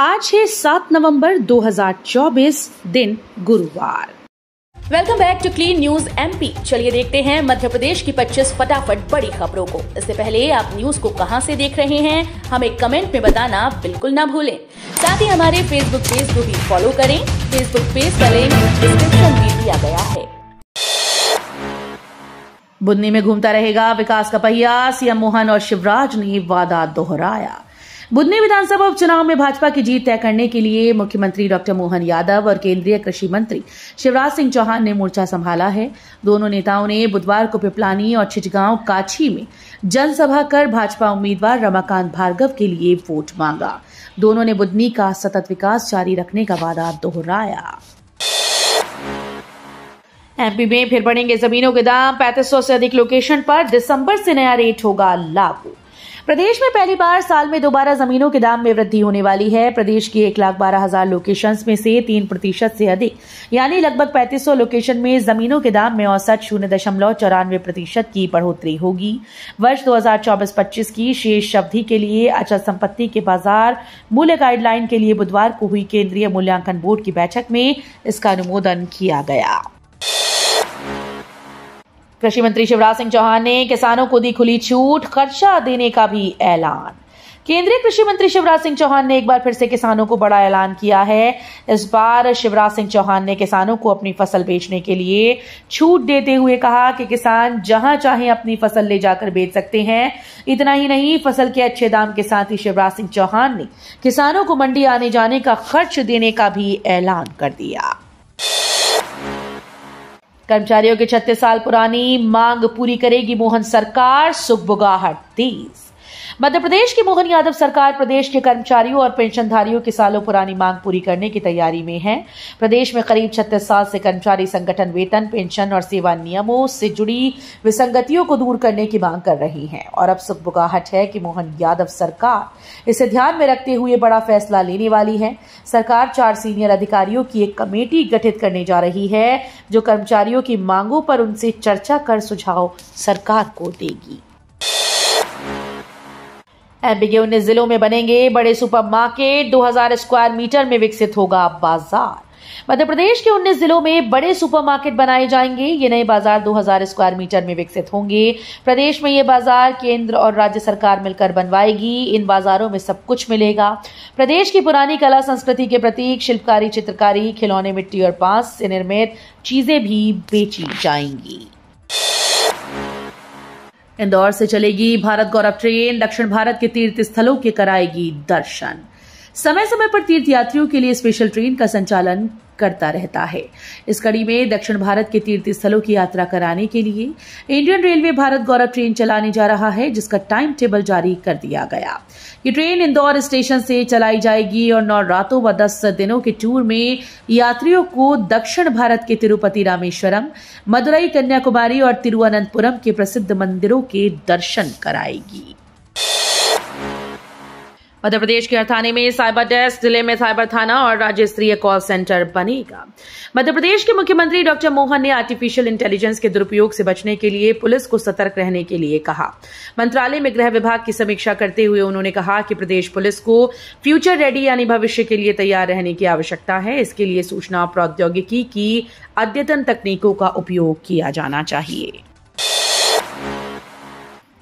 आज है सात नवंबर 2024 दिन गुरुवार welcome back to clean news MP चलिए देखते हैं मध्य प्रदेश की 25 फटाफट बड़ी खबरों को इससे पहले आप न्यूज को कहां से देख रहे हैं हमें कमेंट में बताना बिल्कुल ना भूलें साथ ही हमारे फेसबुक पेज को भी फॉलो करें फेसबुक पेज का लिंक डिस्क्रिप्शन में दिया गया है बुन्नी में घूमता रहेगा विकास का पहिया सीएम मोहन और शिवराज ने वादा दोहराया बुधनी विधानसभा उपचुनाव में भाजपा की जीत तय करने के लिए मुख्यमंत्री डॉक्टर मोहन यादव और केंद्रीय कृषि मंत्री शिवराज सिंह चौहान ने मोर्चा संभाला है दोनों नेताओं ने बुधवार को पिपलानी और छिचगांव काछी में जनसभा कर भाजपा उम्मीदवार रमाकांत भार्गव के लिए वोट मांगा दोनों ने बुधनी का सतत विकास जारी रखने का वादा दोहराया एमपी में फिर बढ़ेंगे जमीनों के दाम पैंतीस से अधिक लोकेशन पर दिसंबर से नया रेट होगा लागू प्रदेश में पहली बार साल में दोबारा जमीनों के दाम में वृद्धि होने वाली है प्रदेश की एक लाख बारह हजार लोकेशन में से तीन प्रतिशत से अधिक यानी लगभग पैंतीस सौ लोकेशन में जमीनों के दाम में औसत शून्य दशमलव चौरानवे प्रतिशत की बढ़ोतरी होगी वर्ष 2024-25 की शेष अवधि के लिए अचल संपत्ति के बाजार मूल्य गाइडलाइन के लिए बुधवार को हुई केंद्रीय मूल्यांकन बोर्ड की बैठक में इसका अनुमोदन किया गया कृषि मंत्री शिवराज सिंह चौहान ने किसानों को दी खुली छूट खर्चा देने का भी ऐलान केंद्रीय कृषि मंत्री शिवराज सिंह चौहान ने एक बार फिर से किसानों को बड़ा ऐलान किया है इस बार शिवराज सिंह चौहान ने किसानों को अपनी फसल बेचने के लिए छूट देते हुए कहा कि किसान जहां चाहे अपनी फसल ले जाकर बेच सकते हैं इतना ही नहीं फसल के अच्छे दाम के साथ ही शिवराज सिंह चौहान ने किसानों को मंडी आने जाने का खर्च देने का भी ऐलान कर दिया कर्मचारियों के छत्तीस साल पुरानी मांग पूरी करेगी मोहन सरकार सुखबुगाहट तीस मध्य प्रदेश की मोहन यादव सरकार प्रदेश के कर्मचारियों और पेंशनधारियों की सालों पुरानी मांग पूरी करने की तैयारी में है प्रदेश में करीब छत्तीस साल से कर्मचारी संगठन वेतन पेंशन और सेवा नियमों से जुड़ी विसंगतियों को दूर करने की मांग कर रही है और अब सुखबुगाहट है कि मोहन यादव सरकार इसे ध्यान में रखते हुए बड़ा फैसला लेने वाली है सरकार चार सीनियर अधिकारियों की एक कमेटी गठित करने जा रही है जो कर्मचारियों की मांगों पर उनसे चर्चा कर सुझाव सरकार को देगी एम के उन्नीस जिलों में बनेंगे बड़े सुपर मार्केट दो स्क्वायर मीटर में विकसित होगा बाजार मध्य प्रदेश के उन्नीस जिलों में बड़े सुपरमार्केट बनाए जाएंगे ये नए बाजार 2000 स्क्वायर मीटर में विकसित होंगे प्रदेश में ये बाजार केंद्र और राज्य सरकार मिलकर बनवाएगी इन बाजारों में सब कुछ मिलेगा प्रदेश की पुरानी कला संस्कृति के प्रतीक शिल्पकारी चित्रकारी खिलौने मिट्टी और बांस से निर्मित चीजें भी बेची जाएंगी इंदौर से चलेगी भारत गौरव ट्रेन दक्षिण भारत के तीर्थ स्थलों के कराएगी दर्शन समय समय पर तीर्थयात्रियों के लिए स्पेशल ट्रेन का संचालन करता रहता है इस कड़ी में दक्षिण भारत के तीर्थ स्थलों की यात्रा कराने के लिए Indian railway Bharat Gaurav train चलाने जा रहा है जिसका टाइम टेबल जारी कर दिया गया ये ट्रेन इंदौर स्टेशन से चलाई जाएगी और नौ रातों व दस दिनों के टूर में यात्रियों को दक्षिण भारत के तिरुपति रामेश्वरम मदुरई कन्याकुमारी और तिरुअनंतपुरम के प्रसिद्ध मंदिरों के दर्शन कराएगी मध्य प्रदेश के हर थाने में साइबर डेस्क जिले में साइबर थाना और राज्य स्तरीय कॉल सेंटर बनेगा मध्य प्रदेश के मुख्यमंत्री डॉक्टर मोहन ने आर्टिफिशियल इंटेलिजेंस के दुरुपयोग से बचने के लिए पुलिस को सतर्क रहने के लिए कहा मंत्रालय में गृह विभाग की समीक्षा करते हुए उन्होंने कहा कि प्रदेश पुलिस को फ्यूचर रेडी यानी भविष्य के लिए तैयार रहने की आवश्यकता है इसके लिए सूचना प्रौद्योगिकी की अद्यतन तकनीकों का उपयोग किया जाना चाहिए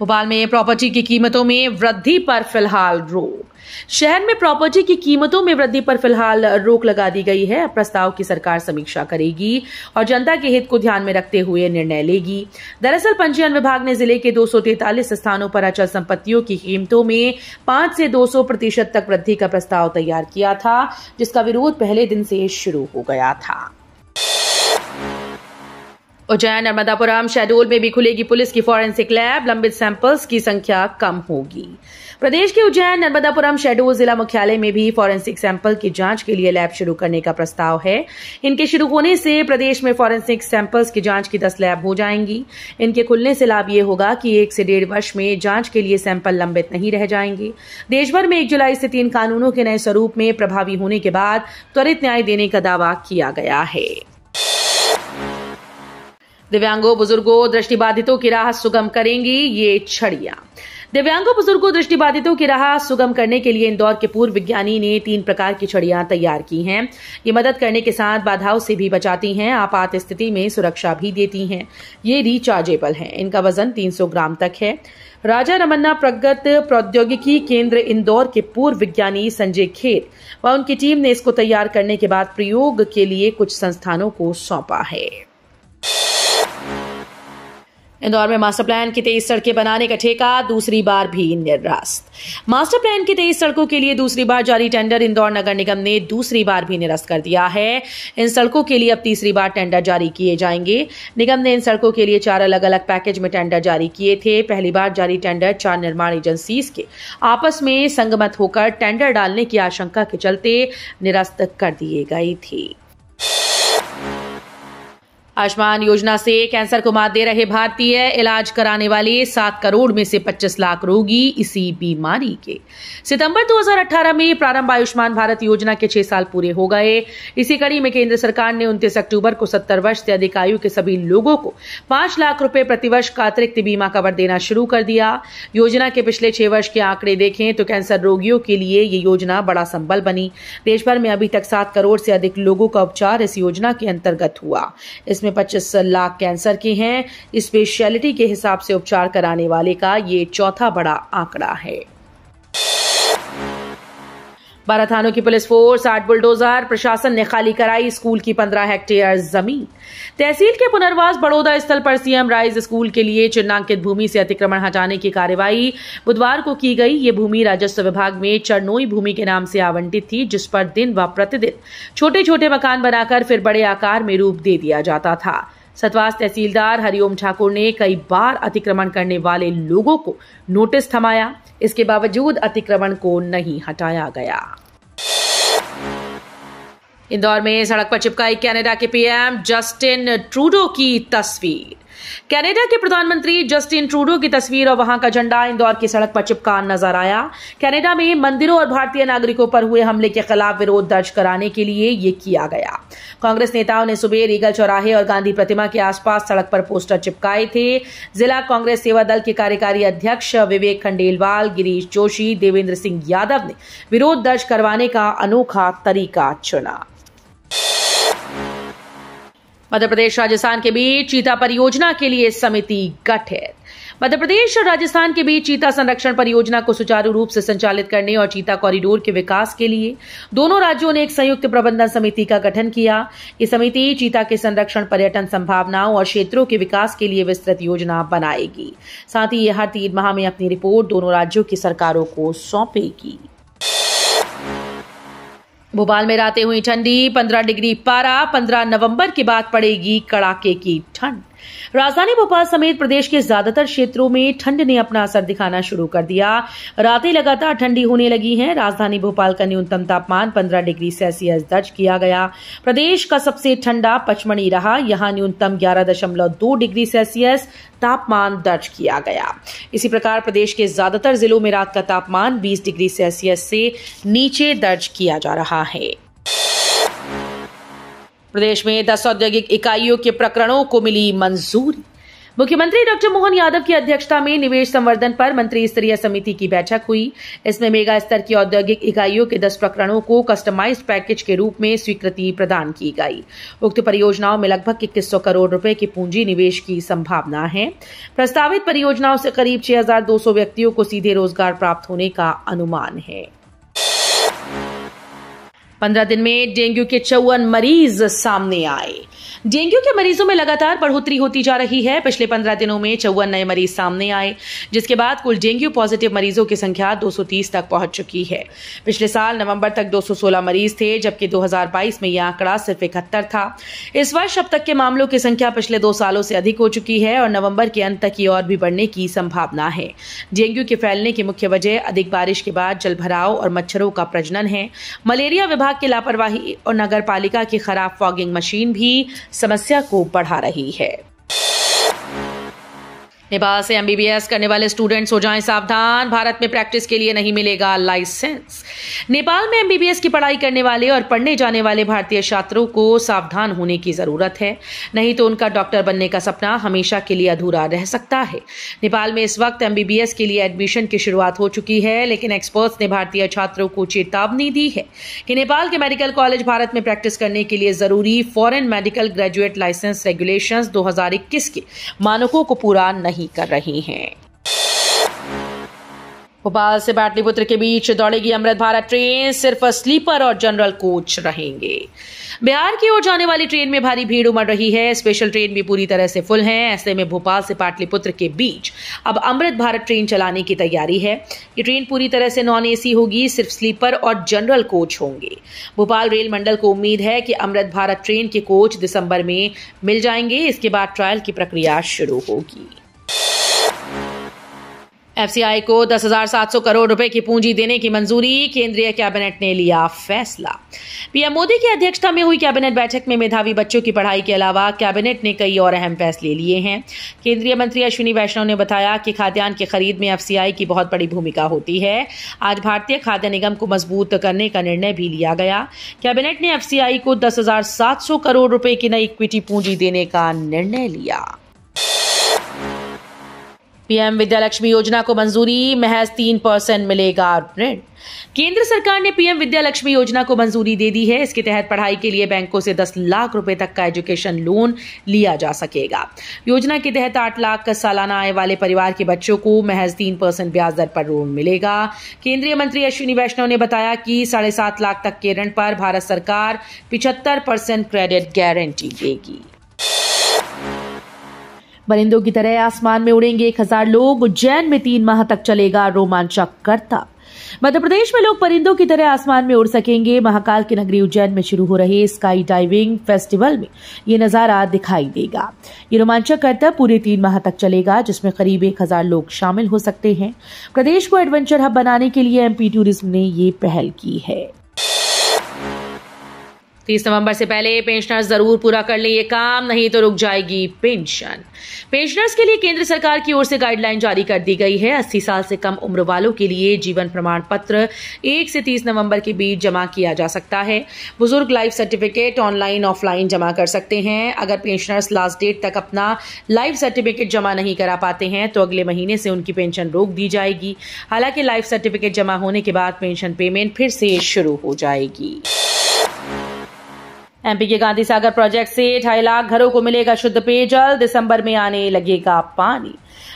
भोपाल में प्रॉपर्टी की कीमतों में वृद्धि पर फिलहाल रोक शहर में प्रॉपर्टी की कीमतों में वृद्धि पर फिलहाल रोक लगा दी गई है प्रस्ताव की सरकार समीक्षा करेगी और जनता के हित को ध्यान में रखते हुए निर्णय लेगी दरअसल पंजीयन विभाग ने जिले के दो स्थानों पर अचल संपत्तियों की कीमतों में 5 से 200 प्रतिशत तक वृद्धि का प्रस्ताव तैयार किया था जिसका विरोध पहले दिन से शुरू हो गया था उज्जैन नर्मदापुरम शहडोल में भी खुलेगी पुलिस की फॉरेंसिक लैब लंबित सैंपल्स की संख्या कम होगी प्रदेश के उज्जैन नर्मदापुरम शहडोल जिला मुख्यालय में भी फॉरेंसिक सैंपल की जांच के लिए लैब शुरू करने का प्रस्ताव है इनके शुरू होने से प्रदेश में फॉरेंसिक सैंपल्स की जांच की दस लैब हो जाएंगी इनके खुलने से लाभ ये होगा कि एक से डेढ़ वर्ष में जांच के लिए सैंपल लंबित नहीं रह जाएंगे देशभर में एक जुलाई से तीन कानूनों के नए स्वरूप में प्रभावी होने के बाद त्वरित न्याय देने का दावा किया गया है दिव्यांगों बुजुर्गों दृष्टिबाधितों की राह सुगम करेंगी ये छड़ियां दिव्यांगों बुजुर्गों दृष्टिबाधितों की राह सुगम करने के लिए इंदौर के पूर्व विज्ञानी ने तीन प्रकार की छड़ियां तैयार की हैं ये मदद करने के साथ बाधाओं से भी बचाती हैं आपात स्थिति में सुरक्षा भी देती हैं ये रिचार्जेबल हैं इनका वजन 300 ग्राम तक है राजा रमन्ना प्रगत प्रौद्योगिकी केंद्र इंदौर के पूर्व विज्ञानी संजय खेर व उनकी टीम ने इसको तैयार करने के बाद प्रयोग के लिए कुछ संस्थानों को सौंपा है इंदौर में मास्टर प्लान की तेईस सड़कें बनाने का ठेका दूसरी बार भी निरस्त मास्टर प्लान की तेईस सड़कों के लिए दूसरी बार जारी टेंडर इंदौर नगर निगम ने दूसरी बार भी निरस्त कर दिया है इन सड़कों के लिए अब तीसरी बार टेंडर जारी किए जाएंगे निगम ने इन सड़कों के लिए चार अलग अलग पैकेज में टेंडर जारी किए थे पहली बार जारी टेंडर चार निर्माण एजेंसी के आपस में संगमत होकर टेंडर डालने की आशंका के चलते निरस्त कर दिए गई थी आयुष्मान योजना से कैंसर को मात दे रहे भारतीय इलाज कराने वाले सात करोड़ में से पच्चीस लाख रोगी इसी बीमारी के सितंबर 2018 में प्रारंभ आयुष्मान भारत योजना के छह साल पूरे हो गए इसी कड़ी में केंद्र सरकार ने उनतीस अक्टूबर को सत्तर वर्ष से अधिक आयु के सभी लोगों को पांच लाख रूपये प्रतिवर्ष का अतिरिक्त बीमा कवर देना शुरू कर दिया योजना के पिछले छह वर्ष के आंकड़े देखें तो कैंसर रोगियों के लिए ये योजना बड़ा संबल बनी देशभर में अभी तक सात करोड़ से अधिक लोगों का उपचार इस योजना के अंतर्गत हुआ इसमें जिसमें 25 लाख कैंसर के हैं स्पेशलिटी के हिसाब से उपचार कराने वाले का ये चौथा बड़ा आंकड़ा है बारह थानों की पुलिस फोर्स आठ बुलडोजर प्रशासन ने खाली कराई स्कूल की पंद्रह हेक्टेयर जमीन तहसील के पुनर्वास बड़ौदा स्थल पर सीएम राइज स्कूल के लिए चिन्हांकित भूमि से अतिक्रमण हटाने की कार्यवाही बुधवार को की गई ये भूमि राजस्व विभाग में चरनोई भूमि के नाम से आवंटित थी जिस पर दिन व प्रतिदिन छोटे छोटे मकान बनाकर फिर बड़े आकार में रूप दे दिया जाता था सतवास तहसीलदार हरिओम ठाकुर ने कई बार अतिक्रमण करने वाले लोगों को नोटिस थमाया इसके बावजूद अतिक्रमण को नहीं हटाया गया इंदौर में सड़क पर चिपकाई कनाडा के पीएम जस्टिन ट्रूडो की तस्वीर कनाडा के प्रधानमंत्री जस्टिन ट्रूडो की तस्वीर और वहां का झंडा इंदौर की सड़क पर चिपका नजर आया कनाडा में मंदिरों और भारतीय नागरिकों पर हुए हमले के खिलाफ विरोध दर्ज कराने के लिए ये किया गया कांग्रेस नेताओं ने सुबह रीगल चौराहे और गांधी प्रतिमा के आसपास सड़क पर पोस्टर चिपकाए थे जिला कांग्रेस सेवा दल के कार्यकारी अध्यक्ष विवेक खंडेलवाल गिरीश जोशी देवेंद्र सिंह यादव ने विरोध दर्ज करवाने का अनोखा तरीका चुना मध्य प्रदेश राजस्थान के बीच चीता परियोजना के लिए समिति गठित मध्य प्रदेश और राजस्थान के बीच चीता संरक्षण परियोजना को सुचारू रूप से संचालित करने और चीता कॉरिडोर के विकास के लिए दोनों राज्यों ने एक संयुक्त प्रबंधन समिति का गठन किया ये समिति चीता के संरक्षण पर्यटन संभावनाओं और क्षेत्रों के विकास के लिए विस्तृत योजना बनाएगी साथ ही यह हर तीन माह में अपनी रिपोर्ट दोनों राज्यों की सरकारों को सौंपेगी भोपाल में रातें हुई ठंडी 15 डिग्री पारा 15 नवंबर के बाद पड़ेगी कड़ाके की ठंड राजधानी भोपाल समेत प्रदेश के ज्यादातर क्षेत्रों में ठंड ने अपना असर दिखाना शुरू कर दिया रातें लगातार ठंडी होने लगी हैं राजधानी भोपाल का न्यूनतम तापमान 15 डिग्री सेल्सियस दर्ज किया गया प्रदेश का सबसे ठंडा पचमढ़ी रहा यहां न्यूनतम ग्यारह डिग्री सेल्सियस तापमान दर्ज किया गया इसी प्रकार प्रदेश के ज्यादातर जिलों में रात का तापमान 20 डिग्री सेल्सियस से नीचे दर्ज किया जा रहा है प्रदेश में दस औद्योगिक इकाइयों के प्रकरणों को मिली मंजूरी मुख्यमंत्री डॉक्टर मोहन यादव की अध्यक्षता में निवेश संवर्धन पर मंत्री स्तरीय समिति की बैठक हुई इसमें मेगा स्तर की औद्योगिक इकाइयों के दस प्रकरणों को कस्टमाइज्ड पैकेज के रूप में स्वीकृति प्रदान की गई उक्त परियोजनाओं में लगभग इक्कीस सौ करोड़ रुपए की पूंजी निवेश की संभावना है प्रस्तावित परियोजनाओं से करीब छह व्यक्तियों को सीधे रोजगार प्राप्त होने का अनुमान है पंद्रह दिन में डेंगू के चौवन मरीज सामने आए डेंगू के मरीजों में लगातार बढ़ोतरी होती जा रही है पिछले पंद्रह दिनों में चौवन नए मरीज सामने आए जिसके बाद कुल डेंगू पॉजिटिव मरीजों की संख्या 230 तक पहुंच चुकी है पिछले साल नवंबर तक 216 मरीज थे जबकि 2022 में यह आंकड़ा सिर्फ इकहत्तर था इस वर्ष अब तक के मामलों की संख्या पिछले दो सालों से अधिक हो चुकी है और नवम्बर के अंत तक ये और भी बढ़ने की संभावना है डेंगू के फैलने की मुख्य वजह अधिक बारिश के बाद जल और मच्छरों का प्रजनन है मलेरिया विभाग की लापरवाही और नगर की खराब फॉगिंग मशीन भी समस्या को बढ़ा रही है नेपाल से एमबीबीएस करने वाले स्टूडेंट्स हो जाएं सावधान भारत में प्रैक्टिस के लिए नहीं मिलेगा लाइसेंस नेपाल में एमबीबीएस की पढ़ाई करने वाले और पढ़ने जाने वाले भारतीय छात्रों को सावधान होने की जरूरत है नहीं तो उनका डॉक्टर बनने का सपना हमेशा के लिए अधूरा रह सकता है नेपाल में इस वक्त एमबीबीएस के लिए एडमिशन की शुरुआत हो चुकी है लेकिन एक्सपर्ट्स ने भारतीय छात्रों को चेतावनी दी है कि नेपाल के मेडिकल कॉलेज भारत में प्रैक्टिस करने के लिए जरूरी foreign medical graduate licence regulation दो के मानकों को पूरा नहीं नहीं कर रही हैं भोपाल से पाटलिपुत्र के बीच दौड़ेगी अमृत भारत ट्रेन सिर्फ स्लीपर और जनरल कोच रहेंगे बिहार की ओर जाने वाली ट्रेन में भारी भीड़ उमड़ रही है स्पेशल ट्रेन भी पूरी तरह से फुल है ऐसे में भोपाल से पाटलिपुत्र के बीच अब अमृत भारत ट्रेन चलाने की तैयारी है ये ट्रेन पूरी तरह से नॉन एसी होगी सिर्फ स्लीपर और जनरल कोच होंगे भोपाल रेल मंडल को उम्मीद है कि अमृत भारत ट्रेन के कोच दिसंबर में मिल जाएंगे इसके बाद ट्रायल की प्रक्रिया शुरू होगी एफसीआई को 10,700 करोड़ रुपए की पूंजी देने की मंजूरी केंद्रीय कैबिनेट ने लिया फैसला पीएम मोदी की अध्यक्षता में हुई कैबिनेट बैठक में मेधावी बच्चों की पढ़ाई के अलावा कैबिनेट ने कई और अहम फैसले लिए हैं केंद्रीय मंत्री अश्विनी वैष्णव ने बताया कि खाद्यान्न की खरीद में एफसीआई की बहुत बड़ी भूमिका होती है आज भारतीय खाद्य निगम को मजबूत करने का निर्णय भी लिया गया कैबिनेट ने एफसीआई को दस करोड़ रुपए की नई इक्विटी पूंजी देने का निर्णय लिया पीएम विद्यालक्ष्मी योजना को मंजूरी महज तीन परसेंट मिलेगा ऋण केंद्र सरकार ने पीएम विद्यालक्ष्मी योजना को मंजूरी दे दी है इसके तहत पढ़ाई के लिए बैंकों से दस लाख रुपए तक का एजुकेशन लोन लिया जा सकेगा योजना के तहत आठ लाख का सालाना आय वाले परिवार के बच्चों को महज तीन परसेंट ब्याज दर पर लोन मिलेगा केंद्रीय मंत्री अश्विनी वैष्णव ने बताया कि साढ़े सात लाख तक के ऋण पर भारत सरकार पिछहत्तर क्रेडिट गारंटी देगी परिंदों की तरह आसमान में उड़ेंगे एक हजार लोग उज्जैन में तीन माह तक चलेगा रोमांचक करता मध्य प्रदेश में लोग परिंदों की तरह आसमान में उड़ सकेंगे महाकाल की नगरी उज्जैन में शुरू हो रहे स्काई डाइविंग फेस्टिवल में ये नजारा दिखाई देगा ये रोमांचक करता पूरे तीन माह तक चलेगा जिसमें करीब एक हजार लोग शामिल हो सकते हैं प्रदेश को एडवेंचर हब बनाने के लिए एमपी टूरिज्म ने ये पहल की है तीस नवंबर से पहले पेंशनर्स जरूर पूरा कर लें ये काम नहीं तो रुक जाएगी पेंशन पेंशनर्स के लिए केंद्र सरकार की ओर से गाइडलाइन जारी कर दी गई है अस्सी साल से कम उम्र वालों के लिए जीवन प्रमाण पत्र एक से तीस नवम्बर के बीच जमा किया जा सकता है बुजुर्ग लाइफ सर्टिफिकेट ऑनलाइन ऑफलाइन जमा कर सकते हैं अगर पेंशनर्स लास्ट डेट तक अपना लाइफ सर्टिफिकेट जमा नहीं करा पाते हैं तो अगले महीने से उनकी पेंशन रोक दी जाएगी हालांकि लाइफ सर्टिफिकेट जमा होने के बाद पेंशन पेमेंट फिर से शुरू हो जाएगी एमपी के गांधी सागर प्रोजेक्ट से ढाई लाख घरों को मिलेगा शुद्ध पेयजल दिसंबर में आने लगेगा पानी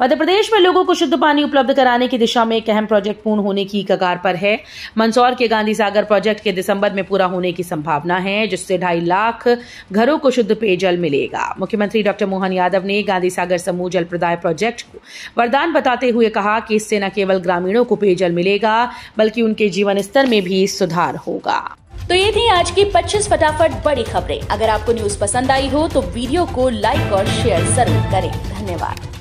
मध्य प्रदेश में लोगों को शुद्ध पानी उपलब्ध कराने की दिशा में एक अहम प्रोजेक्ट पूर्ण होने की कगार पर है मंदसौर के गांधी सागर प्रोजेक्ट के दिसंबर में पूरा होने की संभावना है जिससे ढाई लाख घरों को शुद्ध पेयजल मिलेगा मुख्यमंत्री डॉक्टर मोहन यादव ने गांधी सागर समूह जल प्रदाय प्रोजेक्ट को वरदान बताते हुए कहा कि इससे न केवल ग्रामीणों को पेयजल मिलेगा बल्कि उनके जीवन स्तर में भी सुधार होगा तो ये थी आज की 25 फटाफट बड़ी खबरें अगर आपको न्यूज पसंद आई हो तो वीडियो को लाइक और शेयर जरूर करें धन्यवाद